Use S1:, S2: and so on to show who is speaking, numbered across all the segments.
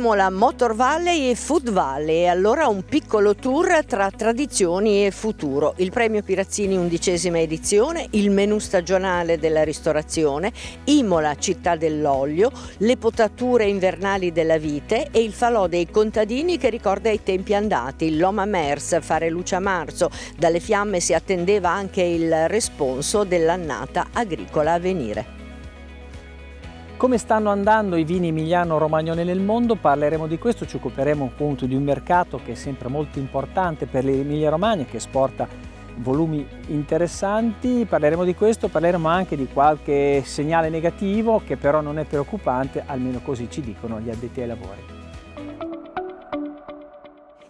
S1: Imola, Motor Valley e Food Valley. Allora un piccolo tour tra tradizioni e futuro. Il premio Pirazzini undicesima edizione, il menù stagionale della ristorazione, Imola, città dell'olio, le potature invernali della vite e il falò dei contadini che ricorda i tempi andati, Loma Mers, fare luce a marzo. Dalle fiamme si attendeva anche il responso dell'annata agricola a venire.
S2: Come stanno andando i vini emiliano-romagnoli nel mondo? Parleremo di questo, ci occuperemo appunto di un mercato che è sempre molto importante per l'Emilia-Romagna, che esporta volumi interessanti, parleremo di questo, parleremo anche di qualche segnale negativo che però non è preoccupante, almeno così ci dicono gli addetti ai lavori.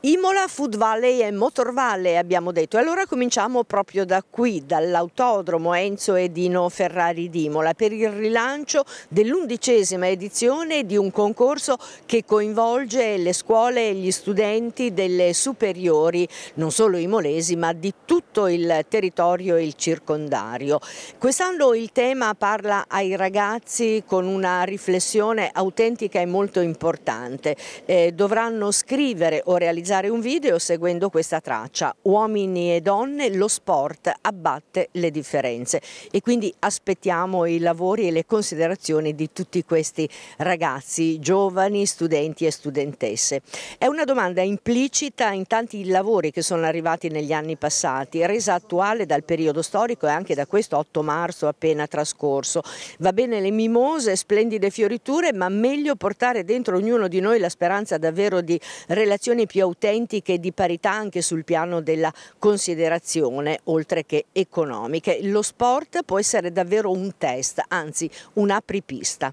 S1: Imola, Food Valley e Motor Valley abbiamo detto e allora cominciamo proprio da qui, dall'autodromo Enzo e Dino Ferrari di Imola per il rilancio dell'undicesima edizione di un concorso che coinvolge le scuole e gli studenti delle superiori, non solo imolesi ma di tutto il territorio e il circondario. Quest'anno il tema parla ai ragazzi con una riflessione autentica e molto importante, eh, dovranno scrivere o realizzare realizzare un video seguendo questa traccia. Uomini e donne, lo sport abbatte le differenze e quindi aspettiamo i lavori e le considerazioni di tutti questi ragazzi, giovani, studenti e studentesse. È una domanda implicita in tanti lavori che sono arrivati negli anni passati, resa attuale dal periodo storico e anche da questo 8 marzo appena trascorso. Va bene le mimose, splendide fioriture, ma meglio portare dentro ognuno di noi la speranza davvero di relazioni più autentiche autentiche e di parità anche sul piano della considerazione, oltre che economiche. Lo sport può essere davvero un test, anzi un'apripista.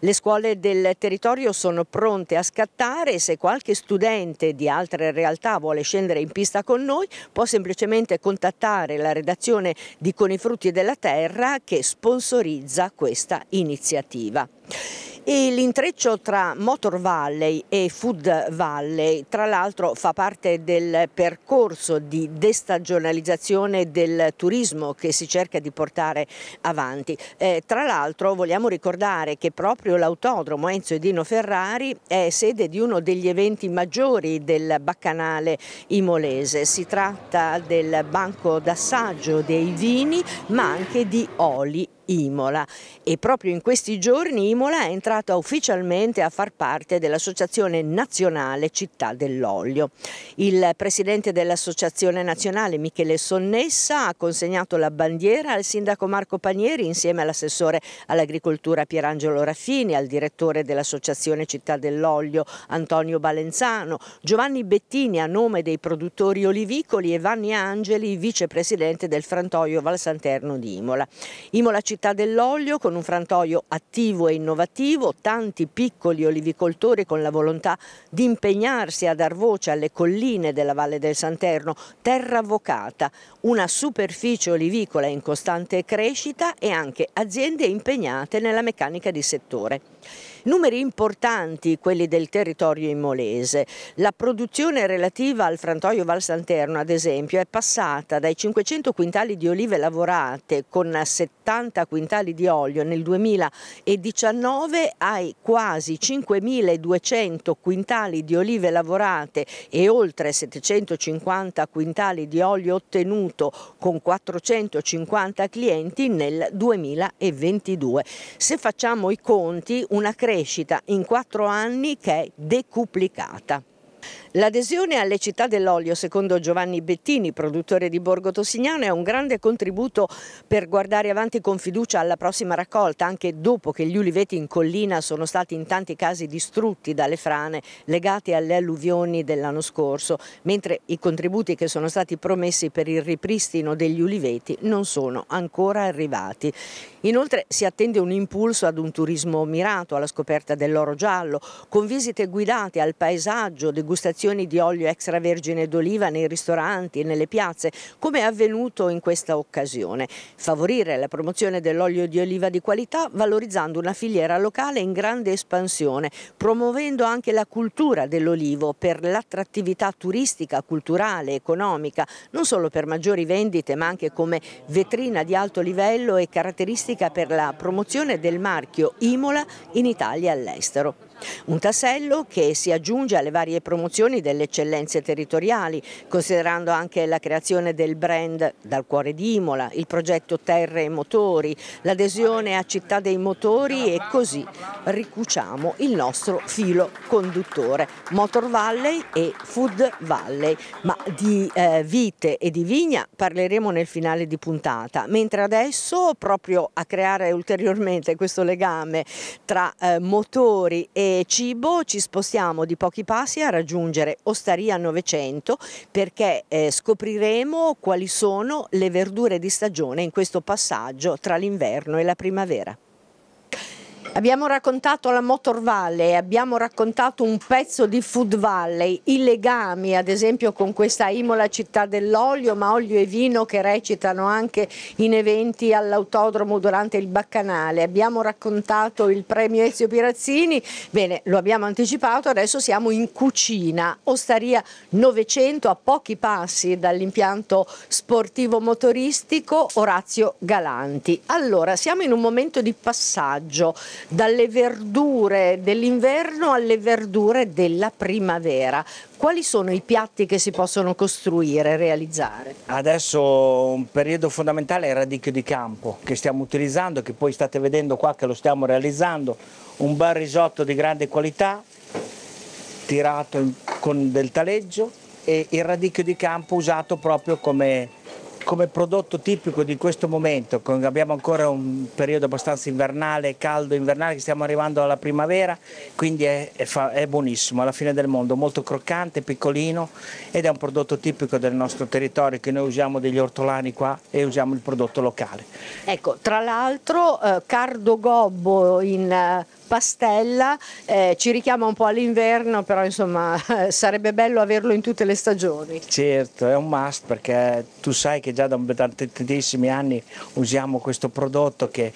S1: Le scuole del territorio sono pronte a scattare e se qualche studente di altre realtà vuole scendere in pista con noi può semplicemente contattare la redazione di Con i frutti della terra che sponsorizza questa iniziativa l'intreccio tra Motor Valley e Food Valley tra l'altro fa parte del percorso di destagionalizzazione del turismo che si cerca di portare avanti. Eh, tra l'altro vogliamo ricordare che proprio l'autodromo Enzo Edino Ferrari è sede di uno degli eventi maggiori del Baccanale Imolese. Si tratta del banco d'assaggio dei vini ma anche di oli Imola e proprio in questi giorni Imola è entrata ufficialmente a far parte dell'Associazione Nazionale Città dell'Olio. Il presidente dell'Associazione Nazionale Michele Sonnessa ha consegnato la bandiera al sindaco Marco Panieri insieme all'assessore all'agricoltura Pierangelo Raffini, al direttore dell'Associazione Città dell'Olio Antonio Balenzano, Giovanni Bettini a nome dei produttori olivicoli e Vanni Angeli, vicepresidente del frantoio Val Santerno di Imola. Imola città Città dell'Olio con un frantoio attivo e innovativo, tanti piccoli olivicoltori con la volontà di impegnarsi a dar voce alle colline della Valle del Santerno, terra avvocata, una superficie olivicola in costante crescita e anche aziende impegnate nella meccanica di settore. Numeri importanti quelli del territorio immolese. La produzione relativa al frantoio Val Santerno, ad esempio, è passata dai 500 quintali di olive lavorate con 70 quintali di olio nel 2019 ai quasi 5.200 quintali di olive lavorate e oltre 750 quintali di olio ottenuto con 450 clienti nel 2022. Se facciamo i conti, una crescita crescita in quattro anni che è decuplicata. L'adesione alle città dell'olio, secondo Giovanni Bettini, produttore di Borgo Tossignano, è un grande contributo per guardare avanti con fiducia alla prossima raccolta, anche dopo che gli uliveti in collina sono stati in tanti casi distrutti dalle frane legate alle alluvioni dell'anno scorso, mentre i contributi che sono stati promessi per il ripristino degli uliveti non sono ancora arrivati. Inoltre si attende un impulso ad un turismo mirato alla scoperta dell'oro giallo, con visite guidate al paesaggio, degustazioni confezioni di olio extravergine d'oliva nei ristoranti e nelle piazze, come è avvenuto in questa occasione. Favorire la promozione dell'olio di oliva di qualità valorizzando una filiera locale in grande espansione, promuovendo anche la cultura dell'olivo per l'attrattività turistica, culturale, economica, non solo per maggiori vendite ma anche come vetrina di alto livello e caratteristica per la promozione del marchio Imola in Italia e all'estero. Un tassello che si aggiunge alle varie promozioni delle eccellenze territoriali, considerando anche la creazione del brand Dal Cuore di Imola, il progetto Terre e Motori, l'adesione a Città dei Motori e così ricuciamo il nostro filo conduttore. Motor Valley e Food Valley, ma di eh, vite e di vigna parleremo nel finale di puntata, mentre adesso proprio a creare ulteriormente questo legame tra eh, motori e cibo ci spostiamo di pochi passi a raggiungere Ostaria 900 perché eh, scopriremo quali sono le verdure di stagione in questo passaggio tra l'inverno e la primavera. Abbiamo raccontato la Motor Valley, abbiamo raccontato un pezzo di Food Valley, i legami ad esempio con questa Imola città dell'olio, ma olio e vino che recitano anche in eventi all'autodromo durante il Baccanale. Abbiamo raccontato il premio Ezio Pirazzini, bene, lo abbiamo anticipato, adesso siamo in cucina, Osteria 900 a pochi passi dall'impianto sportivo motoristico Orazio Galanti. Allora, siamo in un momento di passaggio dalle verdure dell'inverno alle verdure della primavera. Quali sono i piatti che si possono costruire, realizzare?
S2: Adesso un periodo fondamentale è il radicchio di campo che stiamo utilizzando, che poi state vedendo qua che lo stiamo realizzando, un bel risotto di grande qualità tirato con del taleggio e il radicchio di campo usato proprio come come prodotto tipico di questo momento, abbiamo ancora un periodo abbastanza invernale, caldo invernale, stiamo arrivando alla primavera, quindi è, è, è, buonissimo, alla fine del mondo, molto croccante, piccolino ed è un prodotto tipico del nostro territorio che noi usiamo degli ortolani qua e usiamo il prodotto locale.
S1: Ecco, tra l'altro eh, Cardo Gobbo in eh, pastella, eh, ci richiama un po' all'inverno, però insomma sarebbe bello averlo in tutte le stagioni.
S2: Certo, è un must perché tu sai che già da tantissimi anni usiamo questo prodotto che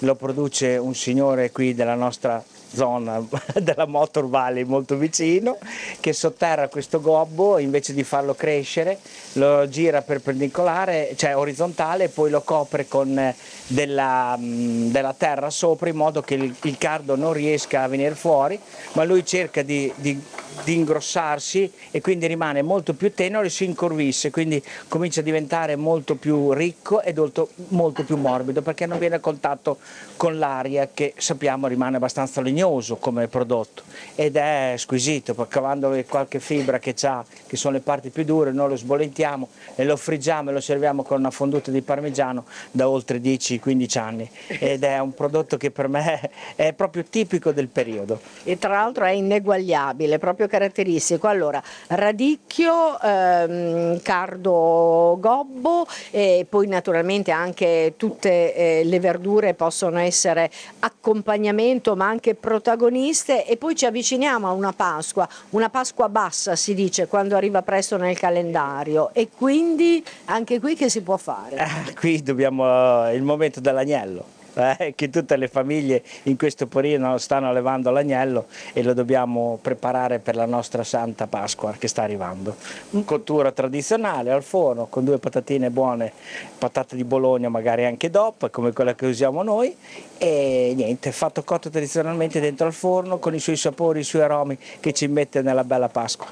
S2: lo produce un signore qui della nostra zona della Motor Valley molto vicino, che sotterra questo gobbo invece di farlo crescere lo gira perpendicolare, cioè orizzontale, e poi lo copre con eh, della, mm, della terra sopra in modo che il, il, cardo non riesca a venire fuori, ma lui cerca di, di, di ingrossarsi e quindi rimane molto più tenero e si incorvisse, quindi comincia a diventare molto più ricco e molto, molto più morbido perché non viene a contatto con l'aria che sappiamo rimane abbastanza legnosa legnoso come prodotto ed è squisito, poi cavandolo qualche fibra che ha, che sono le parti più dure, noi lo sbolentiamo e lo friggiamo e lo serviamo con una fonduta di parmigiano da oltre 10-15 anni ed è un prodotto che per me è proprio tipico del periodo.
S1: E tra l'altro è ineguagliabile, proprio caratteristico. Allora, radicchio, ehm, cardo gobbo e poi naturalmente anche tutte eh, le verdure possono essere accompagnamento ma anche prodotto protagoniste e poi ci avviciniamo a una Pasqua, una Pasqua bassa si dice quando arriva presto nel calendario e quindi anche qui che si può fare? Ah,
S2: qui dobbiamo, è eh, il momento dell'agnello eh, che tutte le famiglie in questo porino stanno allevando l'agnello e lo dobbiamo preparare per la nostra Santa Pasqua che sta arrivando. Cottura tradizionale al forno con due patatine buone, patate di Bologna magari anche DOP come quella che usiamo noi e niente, fatto cotto tradizionalmente dentro al forno con i suoi sapori, i suoi aromi che ci mette nella bella Pasqua.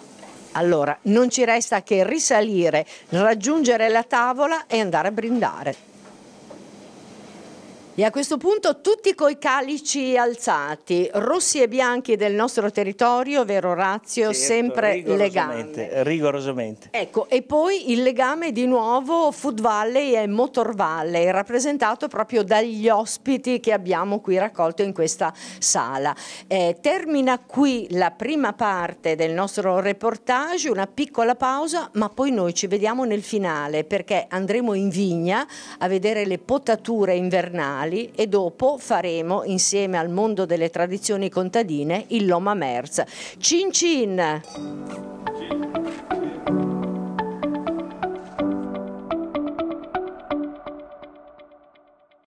S2: Allora,
S1: non ci resta che risalire, raggiungere la tavola e andare a brindare. E a questo punto tutti coi calici alzati, rossi e bianchi del nostro territorio, vero Razio, certo, sempre rigorosamente,
S2: legame. Rigorosamente.
S1: Ecco, e poi il legame di nuovo Food Valley e Motor Valley, rappresentato proprio dagli ospiti che abbiamo qui raccolto in questa sala. Eh, termina qui la prima parte del nostro reportage, una piccola pausa, ma poi noi ci vediamo nel finale perché andremo in vigna a vedere le potature invernali comunali e dopo faremo insieme al mondo delle tradizioni contadine il Loma Merz. Cin cin! cin.